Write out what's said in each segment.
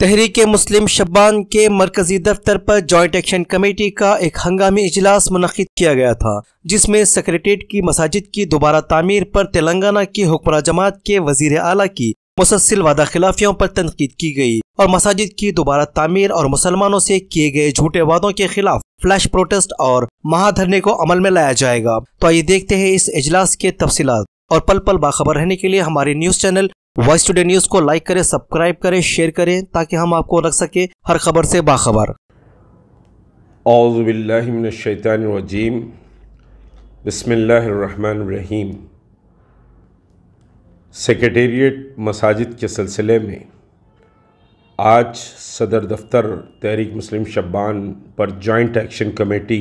तहरीक मुस्लिम शब्बान के मरकजी दफ्तर पर जॉइंट एक्शन कमेटी का एक हंगामी इजलास मनद किया गया था जिसमें सेक्रेटेट की मसाजिद की दोबारा तमीर पर तेलंगाना की हुक्मरा जमात के वजीर अला की मुसलसिल वादा खिलाफियों पर तनकीद की गई और मसाजिद की दोबारा तमीर और मुसलमानों से किए गए झूठे वादों के खिलाफ फ्लैश प्रोटेस्ट और महाधरने को अमल में लाया जाएगा तो आइए देखते हैं इस इजलास के तफसीत और पल पल बाखबर रहने के लिए हमारे news channel Voice Today News को लाइक करें सब्सक्राइब करें शेयर करें ताकि हम आपको रख सके हर खबर से बाखबर औज़बिल्लिमिनशैतरजीम बसमीम सेक्रटेरिएट मसाजिद के सिलसिले में आज सदर दफ्तर तहरीक मुस्लिम शब्बान पर जॉइंट एक्शन कमेटी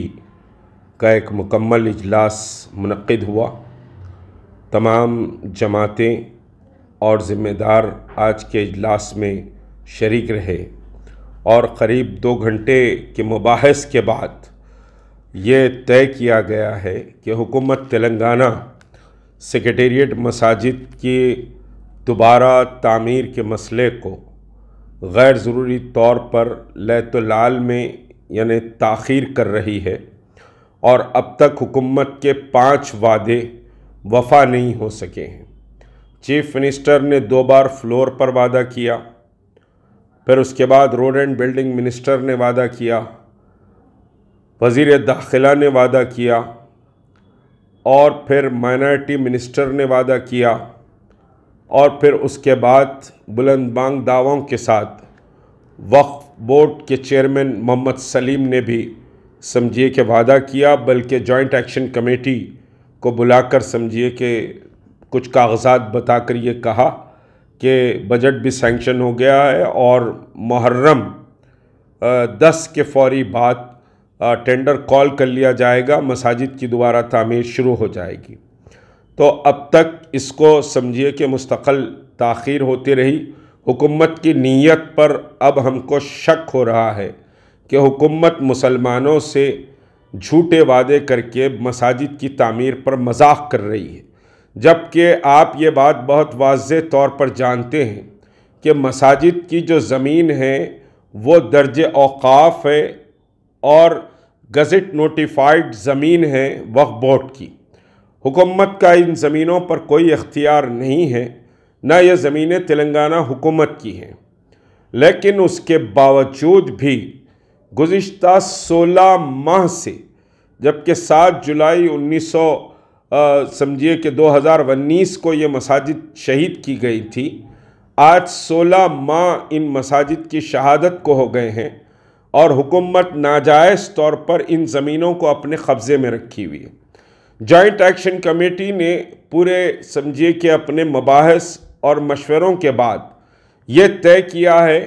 का एक मुकम्मल इजलास मनद हुआ तमाम जमातें और ज़िम्मेदार आज के इजलास में शरीक रहे और करीब दो घंटे के मुबास के बाद ये तय किया गया है कि हुकूमत तेलंगाना सेक्रटेरिएट मसाजिद की दोबारा तामीर के मसले को गैर ज़रूरी तौर पर लाल में यानि तखिर कर रही है और अब तक हुकूमत के पाँच वादे वफा नहीं हो सके हैं चीफ मिनिस्टर ने दो बार फ्लोर पर वादा किया फिर उसके बाद रोड एंड बिल्डिंग मिनिस्टर ने वादा किया वज़ी दाखिला ने वादा किया और फिर माइनॉरिटी मिनिस्टर ने वादा किया और फिर उसके बाद बुलंद बांग दावों के साथ वक्फ बोर्ड के चेयरमैन मोहम्मद सलीम ने भी समझिए कि वादा किया बल्कि जॉइंट एक्शन कमेटी को बुलाकर समझिए कि कुछ कागजात बता कर ये कहा कि बजट भी सेंक्शन हो गया है और मुहर्रम दस के फौरी बाद टेंडर कॉल कर लिया जाएगा मसाजिद की दोबारा तामीर शुरू हो जाएगी तो अब तक इसको समझिए कि मुस्तकल ताखीर होती रही हुकूमत की नीयत पर अब हमको शक हो रहा है कि हुकूमत मुसलमानों से झूठे वादे करके मसाजिद की तामीर पर मजाक कर रही है जबकि आप ये बात बहुत वाज तौर पर जानते हैं कि मसाजिद की जो ज़मीन है वो दर्ज अवकाफ़ है और गज़ट नोटिफाइड ज़मीन है वक्फ बोर्ड की हुकूमत का इन ज़मीनों पर कोई इख्तियार नहीं है ना ये ज़मीनें तेलंगाना हुकूमत की हैं लेकिन उसके बावजूद भी गुज्त सोलह माह से जबकि सात जुलाई उन्नीस सौ समझिए कि 2019 को ये मसाजिद शहीद की गई थी आज 16 माह इन मसाजिद की शहादत को हो गए हैं और हुकूमत नाजायज़ तौर पर इन ज़मीनों को अपने कब्ज़े में रखी हुई है जॉइंट एक्शन कमेटी ने पूरे समझिए कि अपने मबाहस और मशवरों के बाद ये तय किया है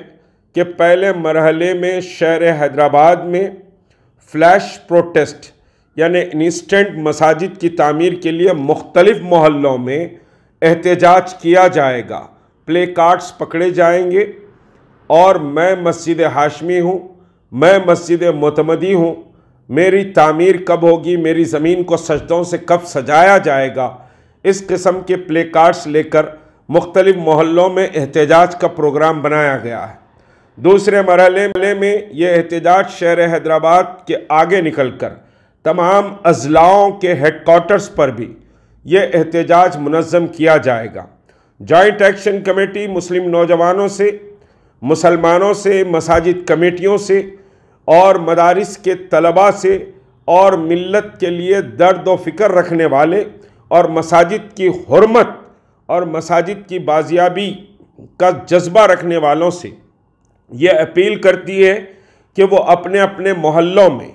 कि पहले मरहले में शहर हैदराबाद में फ्लैश प्रोटेस्ट यानि इंस्टेंट मसाजिद की तमीर के लिए मुख्तलिफ़ मोहल्लों में एहतजाज किया जाएगा प्ले कार्ड्स पकड़े जाएंगे और मैं मस्जिद हाशमी हूँ मैं मस्जिद मतमदी हूँ मेरी तमीर कब होगी मेरी ज़मीन को सजदों से कब सजाया जाएगा इस किस्म के प्ले कार्ड्स लेकर मुख्तलिफ़ मोहल्लों में एहतजाज का प्रोग्राम बनाया गया है दूसरे मरहले में ये एहतजाज शहर हैदराबाद के आगे निकल कर तमाम अजलाओं के हेडकोटर्स पर भी ये एहतजाज मनज़म किया जाएगा जॉइंट एक्शन कमेटी मुस्लिम नौजवानों से मुसलमानों से मसाजिद कमेटियों से और मदारस के तलबा से और मिलत के लिए दर्द व फ़िक्र रखने वाले और मसाजिद की हरमत और मसाजिद की बाजियाबी का जज्बा रखने वालों से ये अपील करती है कि वो अपने अपने मोहल्लों में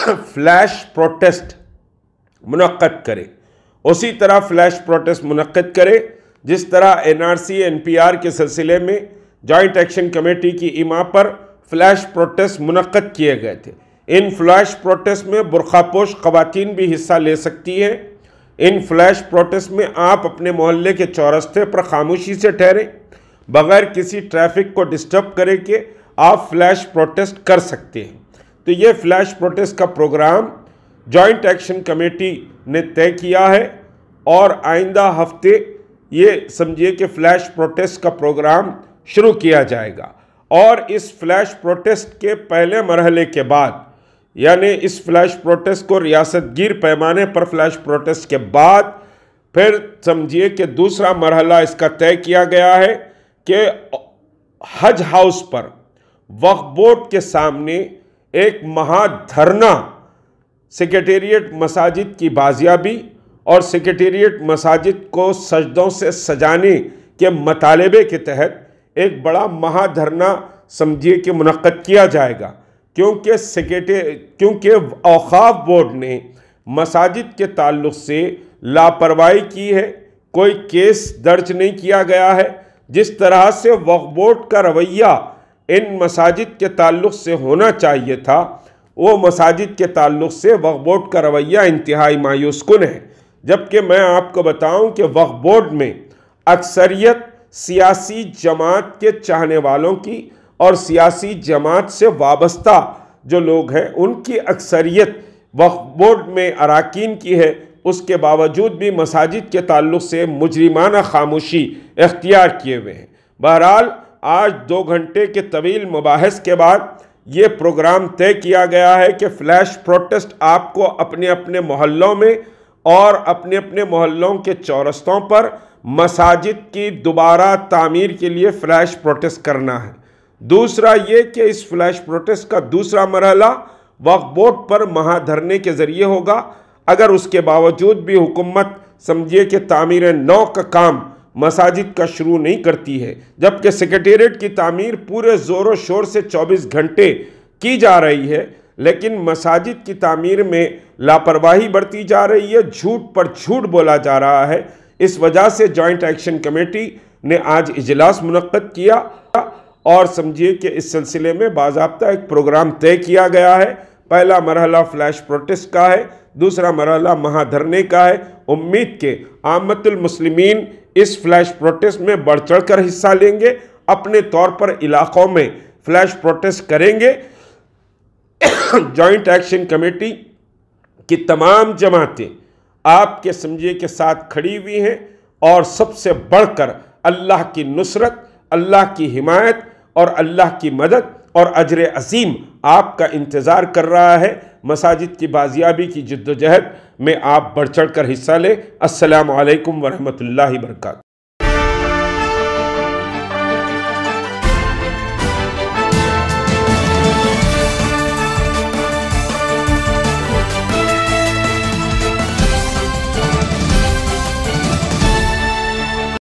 फ्लैश प्रोटेस्ट मुनद करे उसी तरह फ्लैश प्रोटेस्ट मुनद करे जिस तरह एनआरसी एनपीआर के सिलसिले में जॉइंट एक्शन कमेटी की इमा पर फ्लैश प्रोटेस्ट मुनद किए गए थे इन फ्लैश प्रोटेस्ट में बुरखापोश खवतिन भी हिस्सा ले सकती हैं इन फ्लैश प्रोटेस्ट में आप अपने मोहल्ले के चौरस्ते पर खामोशी से ठहरें बगैर किसी ट्रैफिक को डिस्टर्ब करें कि आप फ्लैश प्रोटेस्ट कर सकते हैं तो ये फ्लैश प्रोटेस्ट का प्रोग्राम जॉइंट एक्शन कमेटी ने तय किया है और आइंदा हफ्ते ये समझिए कि फ्लैश प्रोटेस्ट का प्रोग्राम शुरू किया जाएगा और इस फ्लैश प्रोटेस्ट के पहले मरहले के बाद यानी इस फ्लैश प्रोटेस्ट को रियासत गिर पैमाने पर फ्लैश प्रोटेस्ट के बाद फिर समझिए कि दूसरा मरहला इसका तय किया गया है कि हज हाउस पर वक्फ बोर्ड के सामने एक महाधरना सेक्रेटेरिएट मसाजिद की बाजियाबी और सेक्रेटेरिएट मसाजिद को सजदों से सजाने के मतालबे के तहत एक बड़ा महाधरना समझिए कि मुनद किया जाएगा क्योंकि सेक्रेटे क्योंकि अवकाफ बोर्ड ने मसाजिद के ताल्लुक से लापरवाही की है कोई केस दर्ज नहीं किया गया है जिस तरह से वक्फ बोर्ड का रवैया इन मसाजिद के ताल्लुक से होना चाहिए था वो मसाजिद के ताल्लुक से वक्फ बोर्ड का रवैया इंतहाई मायूसकुन है जबकि मैं आपको बताऊं कि वक्फ बोर्ड में अक्सरियत सियासी जमात के चाहने वालों की और सियासी जमात से वाबस्ता जो लोग हैं उनकी अक्सरियत वक्फ बोर्ड में अरकान की है उसके बावजूद भी मसाजिद के ताल्लुक से मुजरिमाना खामोशी इख्तियार किए हुए हैं बहरहाल आज दो घंटे के तवील मुबाहस के बाद ये प्रोग्राम तय किया गया है कि फ्लैश प्रोटेस्ट आपको अपने अपने मोहल्लों में और अपने अपने मोहल्लों के चौरस्तों पर मसाजिद की दोबारा तामीर के लिए फ्लैश प्रोटेस्ट करना है दूसरा ये कि इस फ्लैश प्रोटेस्ट का दूसरा मरहला वक्फ बोर्ड पर महाधरने के ज़रिए होगा अगर उसके बावजूद भी हुकूमत समझिए कि तामीर नौ का काम मसाजिद का शुरू नहीं करती है जबकि सेक्रटेरिएट की तमीर पूरे ज़ोर शोर से 24 घंटे की जा रही है लेकिन मसाजिद की तमीर में लापरवाही बरती जा रही है झूठ पर झूठ बोला जा रहा है इस वजह से जॉइंट एक्शन कमेटी ने आज इजलास मुनद किया और समझिए कि इस सिलसिले में बाबा एक प्रोग्राम तय किया गया है पहला मरहला फ्लैश प्रोटेस्ट का है दूसरा मरहला महाधरने का है उम्मीद के आमतुलमसलिमिन इस फ्लैश प्रोटेस्ट में बढ़ चढ़ कर हिस्सा लेंगे अपने तौर पर इलाकों में फ्लैश प्रोटेस्ट करेंगे जॉइंट एक्शन कमेटी की तमाम जमातें आपके समझे के साथ खड़ी हुई हैं और सबसे बढ़कर अल्लाह की नुसरत अल्लाह की हिमायत और अल्लाह की मदद और अजर अजीम आपका इंतज़ार कर रहा है मसाजिद की बाजियाबी की जद्दोजहद में आप बढ़ चढ़ कर हिस्सा लें असलकम वरहमल वर्का